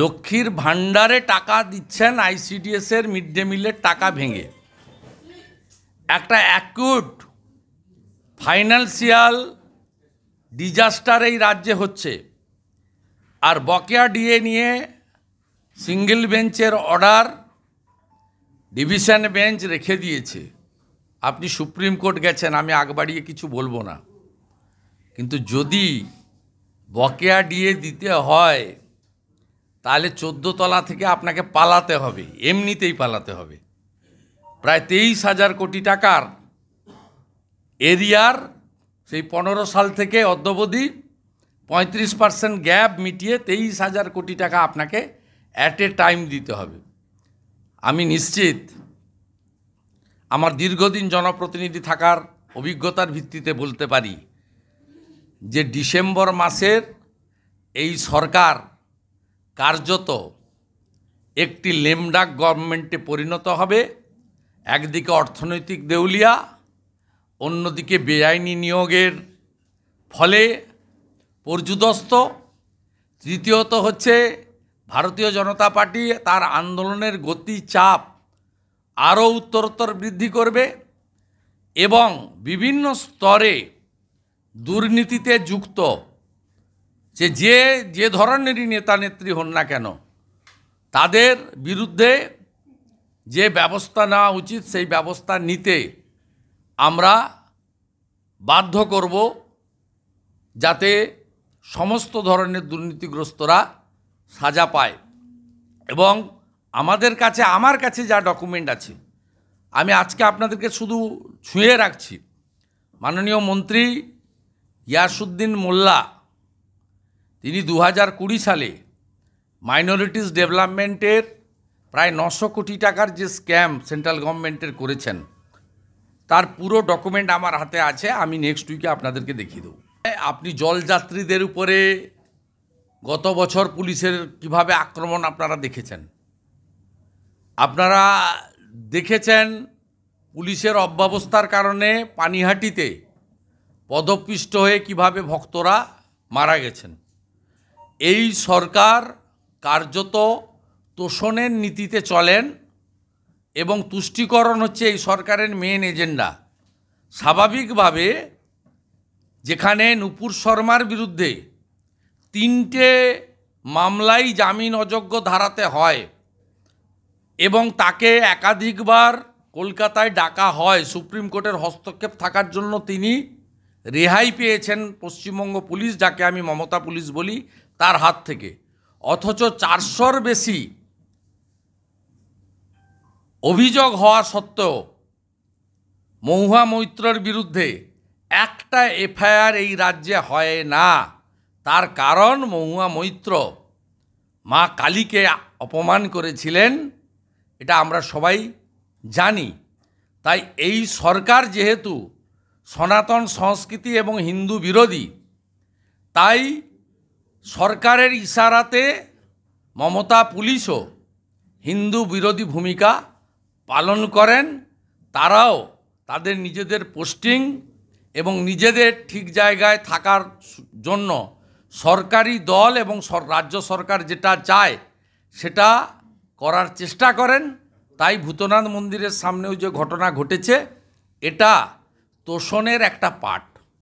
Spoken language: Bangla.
লক্ষ্মীর ভাণ্ডারে টাকা দিচ্ছেন আইসিডিএসের মিড ডে মিলের টাকা ভেঙে একটা অ্যাকুট ফাইন্যান্সিয়াল ডিজাস্টার এই রাজ্যে হচ্ছে আর বকেয়া ডিএ নিয়ে সিঙ্গেল বেঞ্চের অর্ডার ডিভিশন বেঞ্চ রেখে দিয়েছে আপনি সুপ্রিম কোর্ট গেছেন আমি আগ বাড়িয়ে কিছু বলবো না কিন্তু যদি বকেয়া ডিএ দিতে হয় তাহলে চোদ্দো তলা থেকে আপনাকে পালাতে হবে এমনিতেই পালাতে হবে প্রায় তেইশ হাজার কোটি টাকার এরিয়ার সেই পনেরো সাল থেকে অদ্যবধি পঁয়ত্রিশ পার্সেন্ট গ্যাপ মিটিয়ে তেইশ হাজার কোটি টাকা আপনাকে অ্যাট এ টাইম দিতে হবে আমি নিশ্চিত আমার দীর্ঘদিন জনপ্রতিনিধি থাকার অভিজ্ঞতার ভিত্তিতে বলতে পারি যে ডিসেম্বর মাসের এই সরকার কার্যত একটি লেমডাক গভর্নমেন্টে পরিণত হবে একদিকে অর্থনৈতিক দেউলিয়া অন্যদিকে বেআইনি নিয়োগের ফলে পর্যুদস্ত তৃতীয়ত হচ্ছে ভারতীয় জনতা পার্টি তার আন্দোলনের গতি চাপ আরও উত্তরোত্তর বৃদ্ধি করবে এবং বিভিন্ন স্তরে দুর্নীতিতে যুক্ত যে যে যে ধরনেরই নেতা নেত্রী হন না কেন তাদের বিরুদ্ধে যে ব্যবস্থা নেওয়া উচিত সেই ব্যবস্থা নিতে আমরা বাধ্য করব যাতে সমস্ত ধরনের দুর্নীতিগ্রস্তরা সাজা পায় এবং আমাদের কাছে আমার কাছে যা ডকুমেন্ট আছে আমি আজকে আপনাদেরকে শুধু ছুঁয়ে রাখছি মাননীয় মন্ত্রী ইয়াসুদ্দিন মোল্লা তিনি দু হাজার কুড়ি সালে মাইনরিটিস ডেভেলপমেন্টের প্রায় নশো কোটি টাকার যে স্ক্যাম সেন্ট্রাল গভর্নমেন্টের করেছেন তার পুরো ডকুমেন্ট আমার হাতে আছে আমি নেক্সট উইকে আপনাদেরকে দেখিয়ে দেবো আপনি জলযাত্রীদের উপরে গত বছর পুলিশের কিভাবে আক্রমণ আপনারা দেখেছেন আপনারা দেখেছেন পুলিশের অব্যবস্থার কারণে পানিহাটিতে পদপিষ্ট হয়ে কিভাবে ভক্তরা মারা গেছেন এই সরকার কার্যত তোষণের নীতিতে চলেন এবং তুষ্টিকরণ হচ্ছে এই সরকারের মেন এজেন্ডা স্বাভাবিকভাবে যেখানে নুপুর শর্মার বিরুদ্ধে তিনটে মামলাই জামিন অযোগ্য ধারাতে হয় এবং তাকে একাধিকবার কলকাতায় ডাকা হয় সুপ্রিম কোর্টের হস্তক্ষেপ থাকার জন্য তিনি রেহাই পেয়েছেন পশ্চিমবঙ্গ পুলিশ যাকে আমি মমতা পুলিশ বলি তার হাত থেকে অথচ চারশোর বেশি অভিযোগ হওয়া সত্ত্বেও মহুয়া মৈত্রর বিরুদ্ধে একটা এফআইআর এই রাজ্যে হয় না তার কারণ মহুয়া মৈত্র মা কালীকে অপমান করেছিলেন এটা আমরা সবাই জানি তাই এই সরকার যেহেতু সনাতন সংস্কৃতি এবং হিন্দু বিরোধী তাই সরকারের ইশারাতে মমতা পুলিশও হিন্দু বিরোধী ভূমিকা পালন করেন তারাও তাদের নিজেদের পোস্টিং এবং নিজেদের ঠিক জায়গায় থাকার জন্য সরকারি দল এবং রাজ্য সরকার যেটা চায় সেটা করার চেষ্টা করেন তাই ভূতনাথ মন্দিরের সামনেও যে ঘটনা ঘটেছে এটা তোষণের একটা পার্ট